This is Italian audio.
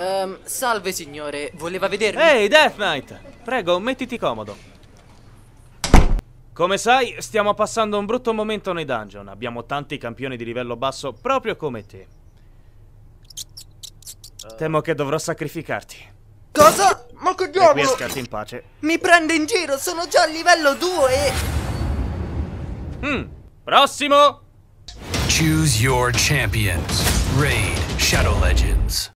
Um, salve signore, voleva vedermi? Ehi, hey, Death Knight! Prego, mettiti comodo. Come sai, stiamo passando un brutto momento nei dungeon. Abbiamo tanti campioni di livello basso proprio come te. Temo che dovrò sacrificarti. Cosa? Ma che diavolo? E in pace. Mi prende in giro, sono già a livello 2 e... Mm. Prossimo! Choose your champions. Raid Shadow Legends.